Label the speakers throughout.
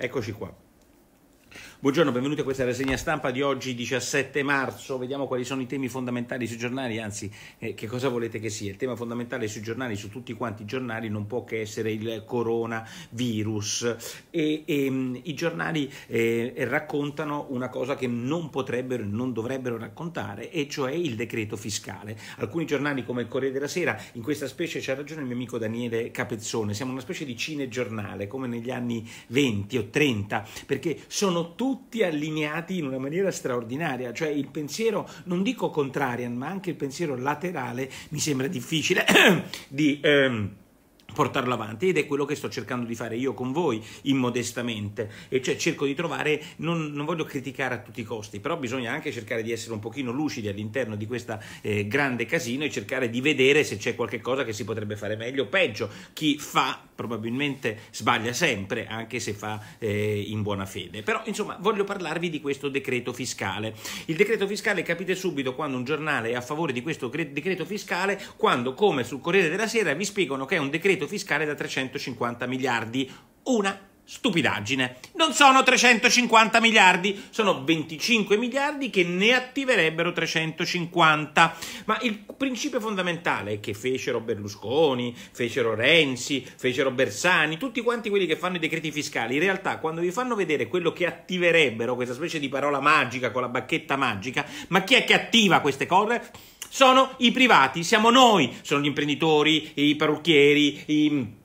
Speaker 1: Eccoci qua. Buongiorno, benvenuti a questa rassegna stampa di oggi 17 marzo. Vediamo quali sono i temi fondamentali sui giornali, anzi eh, che cosa volete che sia. Il tema fondamentale sui giornali, su tutti quanti i giornali, non può che essere il coronavirus. E, e ehm, i giornali eh, raccontano una cosa che non potrebbero e non dovrebbero raccontare, e cioè il decreto fiscale. Alcuni giornali come il Corriere della Sera, in questa specie c'ha ragione il mio amico Daniele Capezzone, siamo una specie di cinegiornale come negli anni 20 o 30, perché sono tutti tutti allineati in una maniera straordinaria, cioè il pensiero, non dico contrarian, ma anche il pensiero laterale mi sembra difficile di... Ehm, portarlo avanti ed è quello che sto cercando di fare io con voi immodestamente e cioè cerco di trovare non, non voglio criticare a tutti i costi però bisogna anche cercare di essere un pochino lucidi all'interno di questo eh, grande casino e cercare di vedere se c'è qualche cosa che si potrebbe fare meglio o peggio chi fa probabilmente sbaglia sempre anche se fa eh, in buona fede però insomma voglio parlarvi di questo decreto fiscale il decreto fiscale capite subito quando un giornale è a favore di questo decreto fiscale quando come sul Corriere della Sera vi spiegano che è un decreto fiscale da 350 miliardi. Una stupidaggine. Non sono 350 miliardi, sono 25 miliardi che ne attiverebbero 350. Ma il principio fondamentale che fecero Berlusconi, fecero Renzi, fecero Bersani, tutti quanti quelli che fanno i decreti fiscali, in realtà quando vi fanno vedere quello che attiverebbero, questa specie di parola magica con la bacchetta magica, ma chi è che attiva queste cose? sono i privati, siamo noi, sono gli imprenditori, i parrucchieri, i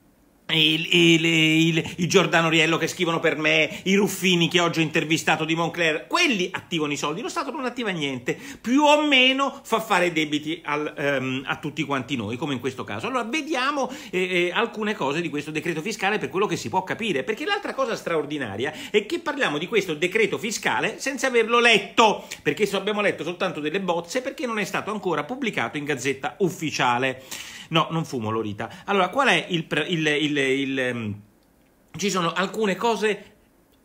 Speaker 1: il, il, il, il, Giordano Riello che scrivono per me, i Ruffini che oggi ho intervistato di Moncler, quelli attivano i soldi, lo Stato non attiva niente, più o meno fa fare debiti al, um, a tutti quanti noi, come in questo caso. Allora vediamo eh, eh, alcune cose di questo decreto fiscale per quello che si può capire, perché l'altra cosa straordinaria è che parliamo di questo decreto fiscale senza averlo letto, perché abbiamo letto soltanto delle bozze, perché non è stato ancora pubblicato in gazzetta ufficiale. No, non fumo l'orita. Allora, qual è il... il, il, il ehm, ci sono alcune cose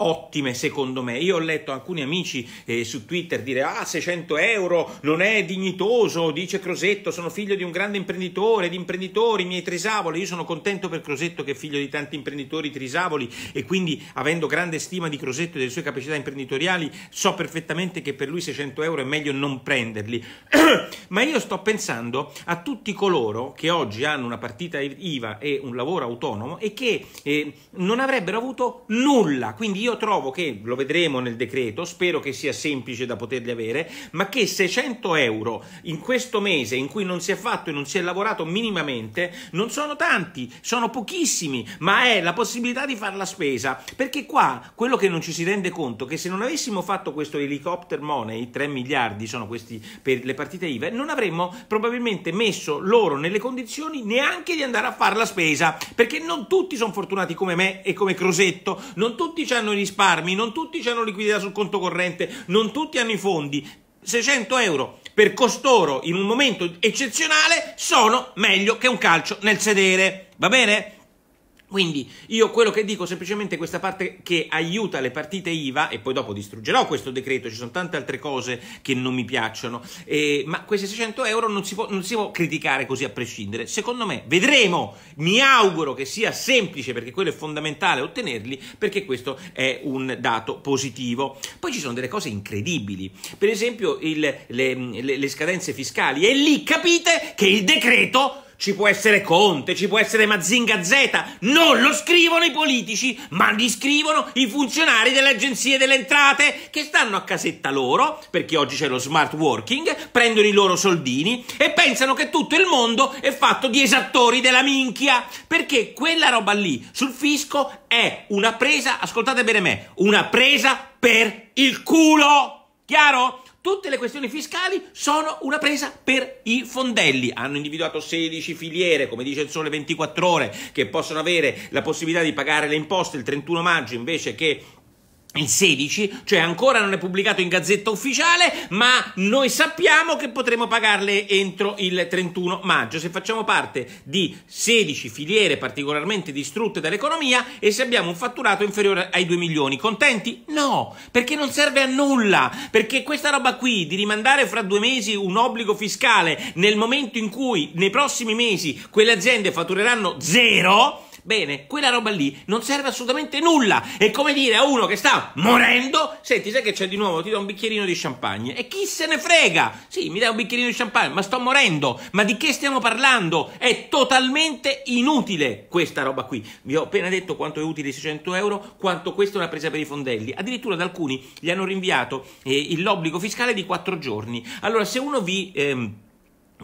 Speaker 1: ottime secondo me. Io ho letto alcuni amici eh, su Twitter dire ah 600 euro non è dignitoso, dice Crosetto, sono figlio di un grande imprenditore, di imprenditori, miei trisavoli, io sono contento per Crosetto che è figlio di tanti imprenditori trisavoli e quindi avendo grande stima di Crosetto e delle sue capacità imprenditoriali so perfettamente che per lui 600 euro è meglio non prenderli, ma io sto pensando a tutti coloro che oggi hanno una partita IVA e un lavoro autonomo e che eh, non avrebbero avuto nulla, quindi io io trovo che, lo vedremo nel decreto, spero che sia semplice da poterli avere, ma che 600 euro in questo mese in cui non si è fatto e non si è lavorato minimamente, non sono tanti, sono pochissimi, ma è la possibilità di fare la spesa, perché qua quello che non ci si rende conto è che se non avessimo fatto questo helicopter money, 3 miliardi sono questi per le partite IVA, non avremmo probabilmente messo loro nelle condizioni neanche di andare a fare la spesa, perché non tutti sono fortunati come me e come Crosetto, non tutti hanno risparmi, non tutti hanno liquidità sul conto corrente, non tutti hanno i fondi. 600 euro per costoro in un momento eccezionale sono meglio che un calcio nel sedere. Va bene? Quindi io quello che dico semplicemente questa parte che aiuta le partite IVA, e poi dopo distruggerò questo decreto, ci sono tante altre cose che non mi piacciono, eh, ma questi 600 euro non si, può, non si, può, criticare così a prescindere. Secondo me, vedremo, mi auguro che sia semplice perché quello è fondamentale ottenerli, perché questo è un dato positivo. Poi ci sono delle cose incredibili, per esempio il, le, le, le scadenze fiscali, e lì capite che il decreto ci può essere Conte, ci può essere Mazinga Z, non lo scrivono i politici, ma li scrivono i funzionari delle agenzie delle entrate che stanno a casetta loro, perché oggi c'è lo smart working, prendono i loro soldini e pensano che tutto il mondo è fatto di esattori della minchia, perché quella roba lì sul fisco è una presa, ascoltate bene me, una presa per il culo. Chiaro? Tutte le questioni fiscali sono una presa per i fondelli. Hanno individuato 16 filiere, come dice il Sole 24 Ore, che possono avere la possibilità di pagare le imposte il 31 maggio invece che il 16, cioè ancora non è pubblicato in gazzetta ufficiale, ma noi sappiamo che potremo pagarle entro il 31 maggio. Se facciamo parte di 16 filiere particolarmente distrutte dall'economia e se abbiamo un fatturato inferiore ai 2 milioni, contenti? No, perché non serve a nulla, perché questa roba qui di rimandare fra due mesi un obbligo fiscale nel momento in cui nei prossimi mesi quelle aziende fattureranno zero Bene, quella roba lì non serve assolutamente nulla. È come dire a uno che sta morendo, senti, sai che c'è di nuovo, ti do un bicchierino di champagne. E chi se ne frega? Sì, mi dai un bicchierino di champagne, ma sto morendo. Ma di che stiamo parlando? È totalmente inutile questa roba qui. Vi ho appena detto quanto è utile 600 euro, quanto questa è una presa per i fondelli. Addirittura ad alcuni gli hanno rinviato eh, l'obbligo fiscale di 4 giorni. Allora, se uno vi... Ehm,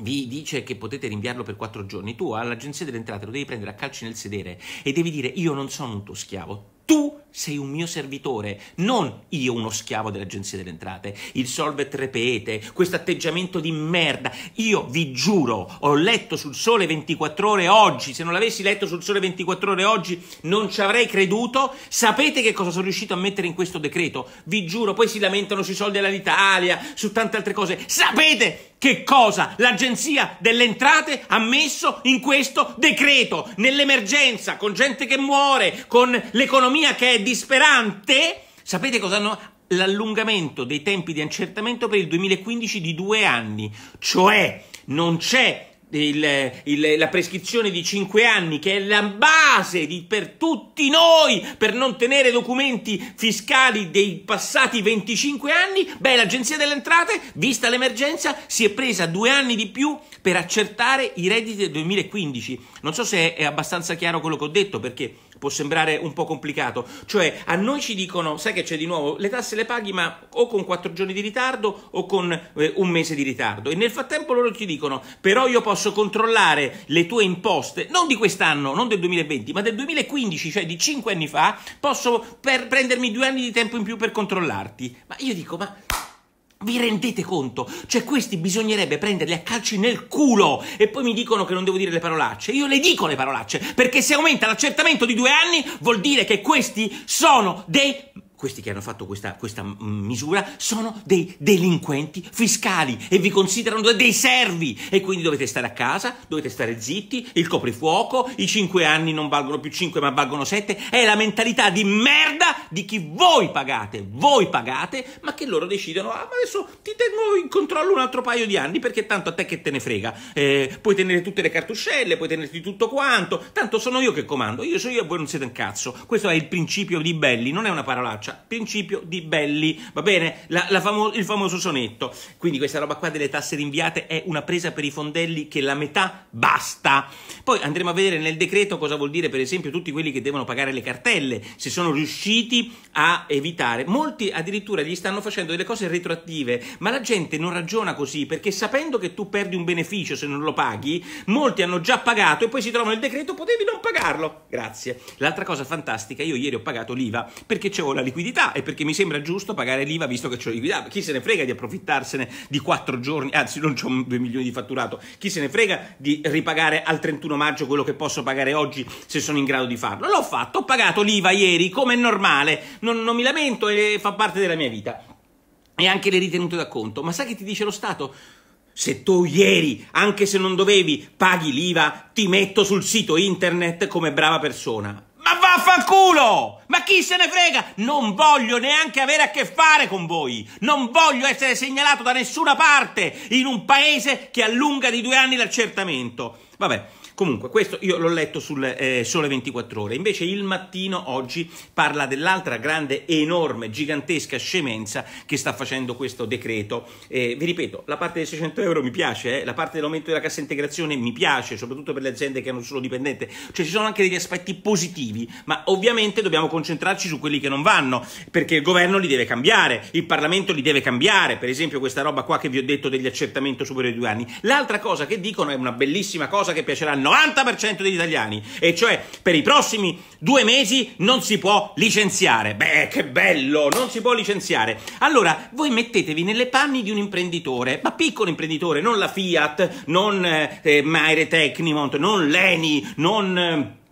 Speaker 1: vi dice che potete rinviarlo per quattro giorni, tu all'agenzia delle entrate lo devi prendere a calci nel sedere e devi dire io non sono un tuo schiavo, tu sei un mio servitore, non io uno schiavo dell'agenzia delle entrate. Il solvet repete, questo atteggiamento di merda. Io vi giuro, ho letto sul sole 24 ore oggi, se non l'avessi letto sul sole 24 ore oggi non ci avrei creduto. Sapete che cosa sono riuscito a mettere in questo decreto? Vi giuro, poi si lamentano sui soldi all'Italia, su tante altre cose. Sapete che cosa l'Agenzia delle Entrate ha messo in questo decreto, nell'emergenza, con gente che muore, con l'economia che è disperante. Sapete cosa hanno? L'allungamento dei tempi di accertamento per il 2015 di due anni, cioè non c'è il, il, la prescrizione di 5 anni, che è la base di, per tutti noi per non tenere documenti fiscali dei passati 25 anni, beh, l'Agenzia delle Entrate, vista l'emergenza, si è presa due anni di più per accertare i redditi del 2015. Non so se è abbastanza chiaro quello che ho detto, perché può sembrare un po' complicato, cioè a noi ci dicono, sai che c'è di nuovo, le tasse le paghi ma o con quattro giorni di ritardo o con eh, un mese di ritardo e nel frattempo loro ti dicono però io posso controllare le tue imposte, non di quest'anno, non del 2020, ma del 2015, cioè di cinque anni fa, posso prendermi due anni di tempo in più per controllarti. Ma io dico ma vi rendete conto? Cioè, questi bisognerebbe prenderli a calci nel culo e poi mi dicono che non devo dire le parolacce. Io le dico le parolacce, perché se aumenta l'accertamento di due anni vuol dire che questi sono dei questi che hanno fatto questa, questa misura sono dei delinquenti fiscali e vi considerano dei servi e quindi dovete stare a casa, dovete stare zitti, il coprifuoco, i 5 anni non valgono più 5 ma valgono 7, è la mentalità di merda di chi voi pagate, voi pagate, ma che loro decidono, ah ma adesso ti tengo in controllo un altro paio di anni perché tanto a te che te ne frega, eh, puoi tenere tutte le cartuscelle, puoi tenerti tutto quanto, tanto sono io che comando, io sono io e voi non siete un cazzo, questo è il principio di Belli, non è una parolaccia, principio di belli, va bene? La, la famo il famoso sonetto. Quindi questa roba qua delle tasse rinviate è una presa per i fondelli che la metà basta. Poi andremo a vedere nel decreto cosa vuol dire per esempio tutti quelli che devono pagare le cartelle, se sono riusciti a evitare. Molti addirittura gli stanno facendo delle cose retroattive, ma la gente non ragiona così perché sapendo che tu perdi un beneficio se non lo paghi, molti hanno già pagato e poi si trovano il decreto, potevi non pagarlo. Grazie. L'altra cosa fantastica, io ieri ho pagato l'IVA perché c'avevo la liquidità liquidità e perché mi sembra giusto pagare l'IVA visto che ho liquidità. Chi se ne frega di approfittarsene di 4 giorni, anzi non ho 2 milioni di fatturato, chi se ne frega di ripagare al 31 maggio quello che posso pagare oggi se sono in grado di farlo. L'ho fatto, ho pagato l'IVA ieri come è normale, non, non mi lamento e fa parte della mia vita. E anche le ritenute da conto. Ma sai che ti dice lo Stato? Se tu ieri, anche se non dovevi, paghi l'IVA, ti metto sul sito internet come brava persona. Vaffanculo! Ma chi se ne frega? Non voglio neanche avere a che fare con voi! Non voglio essere segnalato da nessuna parte in un paese che allunga di due anni l'accertamento! Vabbè. Comunque, questo io l'ho letto sul eh, Sole 24 Ore. Invece il mattino oggi parla dell'altra grande, enorme, gigantesca scemenza che sta facendo questo decreto. Eh, vi ripeto, la parte dei 600 euro mi piace, eh? la parte dell'aumento della cassa integrazione mi piace, soprattutto per le aziende che hanno solo dipendente. Cioè ci sono anche degli aspetti positivi, ma ovviamente dobbiamo concentrarci su quelli che non vanno, perché il governo li deve cambiare, il Parlamento li deve cambiare, per esempio questa roba qua che vi ho detto degli accertamenti superiori ai due anni. L'altra cosa che dicono è una bellissima cosa che piacerà a 90% degli italiani, e cioè per i prossimi due mesi non si può licenziare. Beh, che bello, non si può licenziare. Allora, voi mettetevi nelle panni di un imprenditore, ma piccolo imprenditore, non la Fiat, non eh, eh Maire Technimont, non Leni, non... Eh,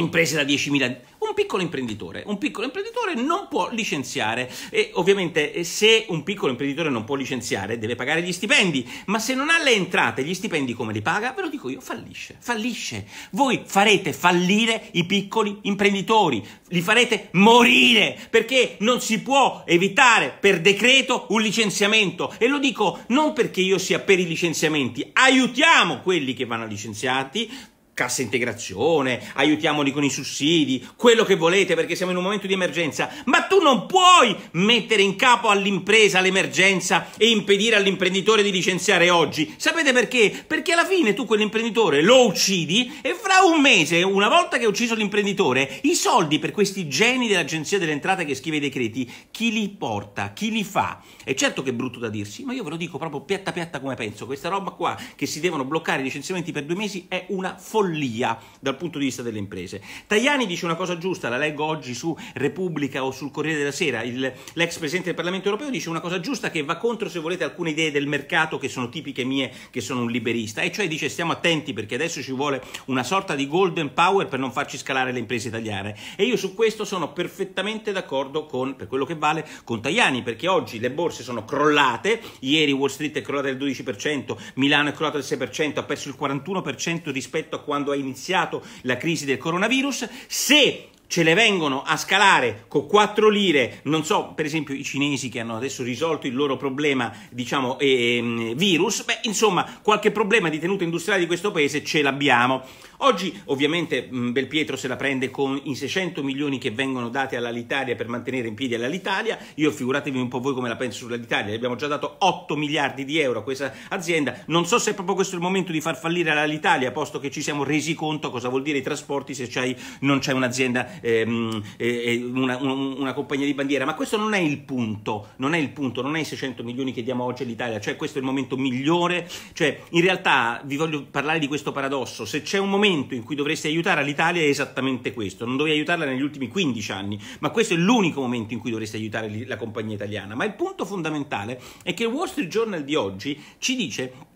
Speaker 1: imprese da 10.000 un piccolo imprenditore, un piccolo imprenditore non può licenziare e ovviamente eh, se un piccolo imprenditore non può licenziare deve pagare gli stipendi, ma se non ha le entrate, gli stipendi come li paga? Ve lo dico io, fallisce, fallisce. Voi farete fallire i piccoli imprenditori, li farete morire perché non si può evitare per decreto un licenziamento e lo dico non perché io sia per i licenziamenti, aiutiamo quelli che vanno licenziati cassa integrazione, aiutiamoli con i sussidi, quello che volete perché siamo in un momento di emergenza, ma tu non puoi mettere in capo all'impresa l'emergenza e impedire all'imprenditore di licenziare oggi. Sapete perché? Perché alla fine tu quell'imprenditore lo uccidi e fra un mese, una volta che hai ucciso l'imprenditore, i soldi per questi geni dell'Agenzia delle Entrate che scrive i decreti, chi li porta, chi li fa? E certo che è brutto da dirsi, ma io ve lo dico proprio piatta piatta come penso, questa roba qua che si devono bloccare i licenziamenti per due mesi è una follia follia dal punto di vista delle imprese. Tajani dice una cosa giusta, la leggo oggi su Repubblica o sul Corriere della Sera, il, l'ex Presidente del Parlamento europeo dice una cosa giusta che va contro, se volete, alcune idee del mercato che sono tipiche mie, che sono un liberista, e cioè dice stiamo attenti perché adesso ci vuole una sorta di golden power per non farci scalare le imprese italiane. E io su questo sono perfettamente d'accordo con, per quello che vale, con Tajani, perché oggi le borse sono crollate, ieri Wall Street è crollata del 12%, Milano è crollata del 6%, ha perso il 41% rispetto a 40%, quando è iniziato la crisi del coronavirus, se ce le vengono a scalare con 4 lire, non so, per esempio i cinesi che hanno adesso risolto il loro problema, diciamo, ehm, virus, beh, insomma, qualche problema di tenuta industriale di questo paese ce l'abbiamo. Oggi ovviamente mm, Belpietro se la prende con i 600 milioni che vengono dati all'Alitalia per mantenere in piedi all'Alitalia, io figuratevi un po' voi come la penso sull'Alitalia, gli abbiamo già dato 8 miliardi di euro a questa azienda, non so se è proprio questo il momento di far fallire all'Alitalia, posto che ci siamo resi conto cosa vuol dire i trasporti se c'hai, non c'è un'azienda, ehm, eh, una, una, una, compagnia di bandiera, ma questo non è il punto, non è il punto, non è i 600 milioni che diamo oggi all'Italia, cioè questo è il momento migliore, cioè in realtà vi voglio parlare di questo paradosso, se c'è un momento momento in cui dovresti aiutare l'Italia è esattamente questo. Non dovevi aiutarla negli ultimi 15 anni, ma questo è l'unico momento in cui dovresti aiutare la compagnia italiana. Ma il punto fondamentale è che il Wall Street Journal di oggi ci dice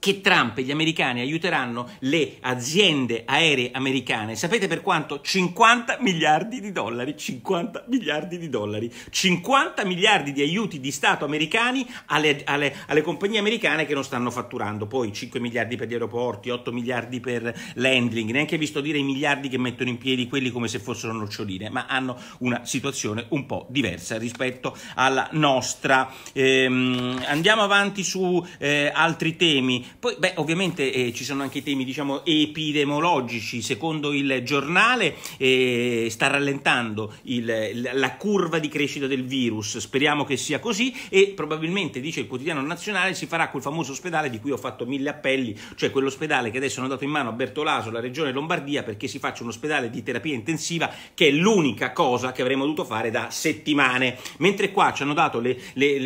Speaker 1: che Trump e gli americani aiuteranno le aziende aeree americane. Sapete per quanto? 50 miliardi di dollari, 50 miliardi di dollari, 50 miliardi di aiuti di Stato americani alle, alle, alle compagnie americane che non stanno fatturando, poi 5 miliardi per gli aeroporti, 8 miliardi per l'handling, neanche visto dire i miliardi che mettono in piedi quelli come se fossero noccioline, ma hanno una situazione un po' diversa rispetto alla nostra. Ehm, andiamo avanti su eh, altri temi. Poi, beh, ovviamente eh, ci sono anche i temi, diciamo, epidemiologici. Secondo il giornale eh, sta rallentando il, la curva di crescita del virus. Speriamo che sia così e probabilmente, dice il quotidiano nazionale, si farà quel famoso ospedale di cui ho fatto mille appelli, cioè quell'ospedale che adesso hanno dato in mano a Bertolaso, la regione Lombardia, perché si faccia un ospedale di terapia intensiva, che è l'unica cosa che avremmo dovuto fare da settimane. Mentre qua ci hanno dato le, le,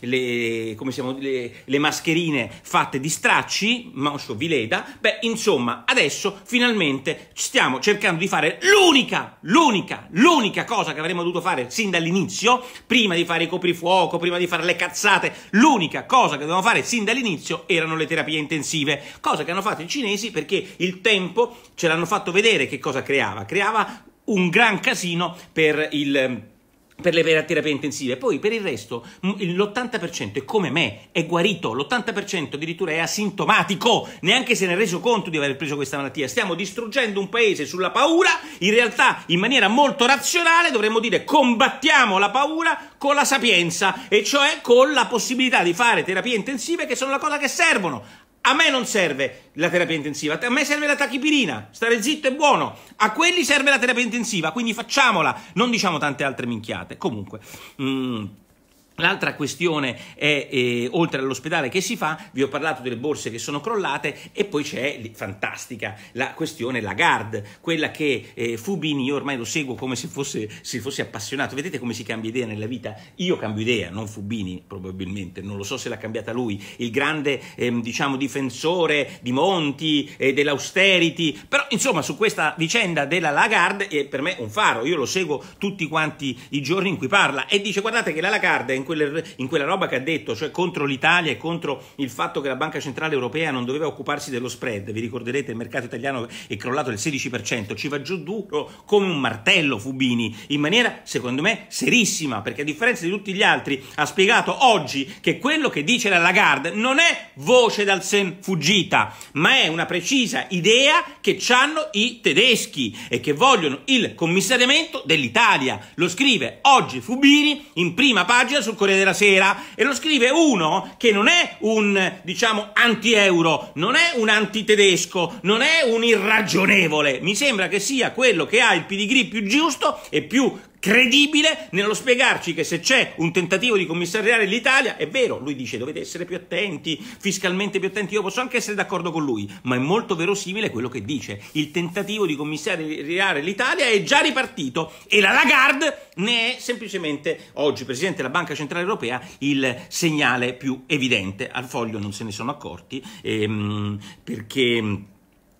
Speaker 1: le, le mascherine fatte di stracci, Moscio Vileda, beh, insomma, adesso finalmente stiamo cercando di fare l'unica, l'unica, l'unica cosa che avremmo dovuto fare sin dall'inizio, prima di fare i coprifuoco, prima di fare le cazzate, l'unica cosa che dovevamo fare sin dall'inizio erano le terapie intensive, cosa che hanno fatto i cinesi perché il tempo ce l'hanno fatto vedere che cosa creava, creava un gran casino per il per le terapie intensive. Poi per il resto l'80% è come me, è guarito, l'80% addirittura è asintomatico, neanche se ne è reso conto di aver preso questa malattia. Stiamo distruggendo un paese sulla paura, in realtà in maniera molto razionale dovremmo dire combattiamo la paura con la sapienza, e cioè con la possibilità di fare terapie intensive che sono la cosa che servono a me non serve la terapia intensiva, a me serve la tachipirina, stare zitto è buono. A quelli serve la terapia intensiva, quindi facciamola, non diciamo tante altre minchiate. Comunque... Mm. L'altra questione è, eh, oltre all'ospedale che si fa, vi ho parlato delle borse che sono crollate e poi c'è, fantastica, la questione Lagarde, quella che eh, Fubini, io ormai lo seguo come se fosse, se fosse, appassionato, vedete come si cambia idea nella vita? Io cambio idea, non Fubini probabilmente, non lo so se l'ha cambiata lui, il grande ehm, diciamo, difensore di Monti, eh, dell'austerity, però insomma su questa vicenda della Lagarde è per me un faro, io lo seguo tutti quanti i giorni in cui parla e dice guardate che la Lagarde in questo quelle, in quella roba che ha detto, cioè contro l'Italia e contro il fatto che la Banca Centrale Europea non doveva occuparsi dello spread, vi ricorderete il mercato italiano è crollato del 16%, ci va giù duro come un martello Fubini, in maniera secondo me serissima, perché a differenza di tutti gli altri ha spiegato oggi che quello che dice la Lagarde non è voce dal sen fuggita, ma è una precisa idea che hanno i tedeschi e che vogliono il commissariamento dell'Italia. Lo scrive oggi Fubini in prima pagina sul Corriere della Sera e lo scrive uno che non è un, diciamo, anti-euro, non è un antitedesco, non è un irragionevole. Mi sembra che sia quello che ha il pedigree più giusto e più credibile nello spiegarci che se c'è un tentativo di commissariare l'Italia, è vero, lui dice dovete essere più attenti, fiscalmente più attenti, io posso anche essere d'accordo con lui, ma è molto verosimile quello che dice, il tentativo di commissariare l'Italia è già ripartito e la Lagarde ne è semplicemente oggi Presidente della Banca Centrale Europea il segnale più evidente, al foglio non se ne sono accorti ehm, perché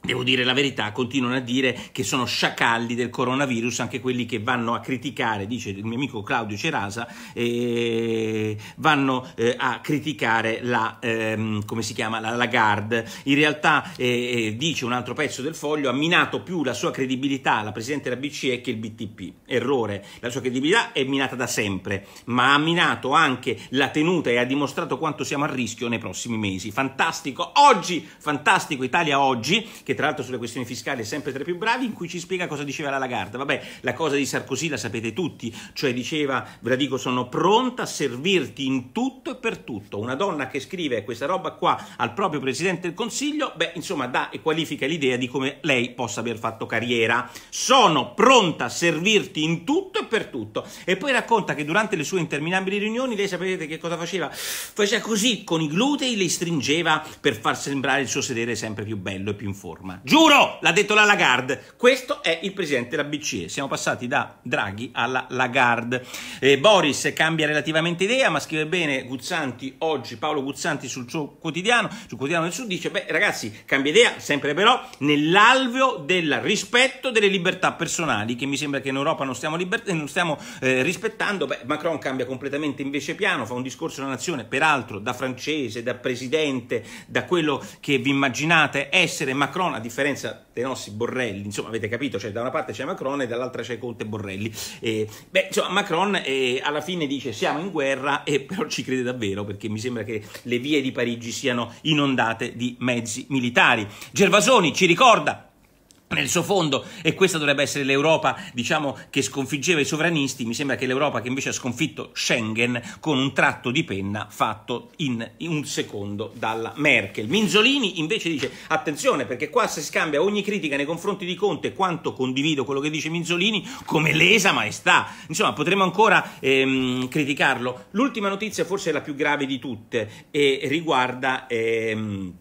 Speaker 1: Devo dire la verità, continuano a dire che sono sciacalli del coronavirus anche quelli che vanno a criticare, dice il mio amico Claudio Cerasa, eh, vanno eh, a criticare la, ehm, come si chiama, la Lagarde. In realtà, eh, eh, dice un altro pezzo del foglio, ha minato più la sua credibilità la Presidente della BCE che il BTP. Errore, la sua credibilità è minata da sempre, ma ha minato anche la tenuta e ha dimostrato quanto siamo a rischio nei prossimi mesi. Fantastico, oggi, fantastico Italia oggi, che che tra l'altro sulle questioni fiscali è sempre tra i più bravi, in cui ci spiega cosa diceva la Lagarde. Vabbè, la cosa di Sarkozy la sapete tutti, cioè diceva, ve la dico, sono pronta a servirti in tutto e per tutto. Una donna che scrive questa roba qua al proprio Presidente del Consiglio, beh, insomma, dà e qualifica l'idea di come lei possa aver fatto carriera. Sono pronta a servirti in tutto e per tutto. E poi racconta che durante le sue interminabili riunioni, lei sapete che cosa faceva? Faceva così con i glutei, le stringeva per far sembrare il suo sedere sempre più bello e più in forma riforma. Giuro, l'ha detto la Lagarde. Questo è il presidente della BCE. Siamo passati da Draghi alla Lagarde. Eh, Boris cambia relativamente idea, ma scrive bene Guzzanti oggi, Paolo Guzzanti sul suo quotidiano, sul quotidiano del Sud dice, beh ragazzi, cambia idea, sempre però, nell'alveo del rispetto delle libertà personali, che mi sembra che in Europa non stiamo, eh, non stiamo eh, rispettando. Beh, Macron cambia completamente invece piano, fa un discorso alla nazione, peraltro da francese, da presidente, da quello che vi immaginate essere Macron Macron, a differenza dei nostri Borrelli, insomma avete capito, cioè da una parte c'è Macron e dall'altra c'è Conte Borrelli. Eh, beh, insomma, Macron eh, alla fine dice siamo in guerra, e però ci crede davvero, perché mi sembra che le vie di Parigi siano inondate di mezzi militari. Gervasoni ci ricorda nel suo fondo, e questa dovrebbe essere l'Europa, diciamo, che sconfiggeva i sovranisti, mi sembra che l'Europa che invece ha sconfitto Schengen con un tratto di penna fatto in, in un secondo dalla Merkel. Minzolini invece dice, attenzione, perché qua si scambia ogni critica nei confronti di Conte, quanto condivido quello che dice Minzolini, come lesa maestà. Insomma, potremmo ancora ehm, criticarlo. L'ultima notizia, forse la più grave di tutte, e riguarda... Ehm,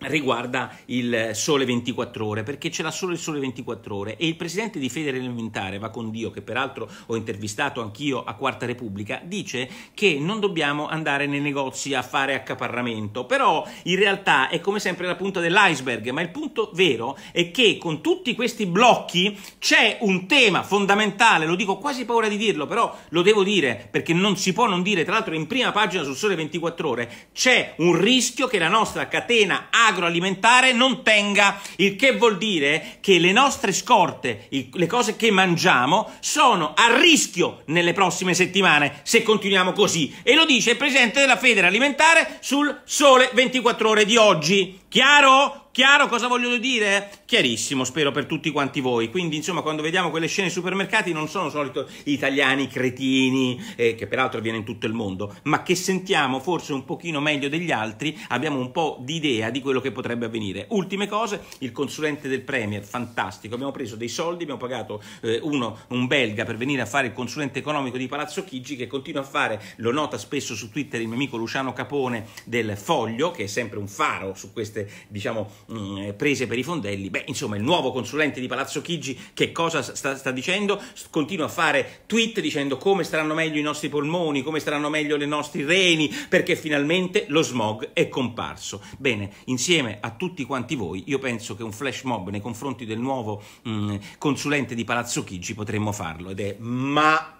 Speaker 1: riguarda il sole 24 ore perché c'era solo il sole 24 ore e il presidente di Federe Elementare va con Dio che peraltro ho intervistato anch'io a Quarta Repubblica dice che non dobbiamo andare nei negozi a fare accaparramento però in realtà è come sempre la punta dell'iceberg ma il punto vero è che con tutti questi blocchi c'è un tema fondamentale lo dico quasi paura di dirlo però lo devo dire perché non si può non dire tra l'altro in prima pagina sul sole 24 ore c'è un rischio che la nostra catena ha agroalimentare non tenga, il che vuol dire che le nostre scorte, le cose che mangiamo, sono a rischio nelle prossime settimane se continuiamo così. E lo dice il presidente della Federa Alimentare sul Sole 24 Ore di oggi. Chiaro? Chiaro cosa voglio dire? Chiarissimo, spero per tutti quanti voi. Quindi, insomma, quando vediamo quelle scene ai supermercati non sono solito italiani cretini, eh, che peraltro avviene in tutto il mondo, ma che sentiamo forse un pochino meglio degli altri, abbiamo un po' di idea di quello che potrebbe avvenire. Ultime cose, il consulente del Premier, fantastico, abbiamo preso dei soldi, abbiamo pagato eh, uno, un belga per venire a fare il consulente economico di Palazzo Chigi che continua a fare, lo nota spesso su Twitter il mio amico Luciano Capone del Foglio, che è sempre un faro su queste, diciamo, Mm, eh, prese per i fondelli. Beh, insomma, il nuovo consulente di Palazzo Chigi che cosa sta, sta dicendo? Continua a fare tweet dicendo come staranno meglio i nostri polmoni, come staranno meglio i nostri reni, perché finalmente lo smog è comparso. Bene, insieme a tutti quanti voi, io penso che un flash mob nei confronti del nuovo mh, mm, consulente di Palazzo Chigi potremmo farlo ed è ma...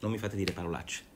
Speaker 1: Non mi fate dire parolacce.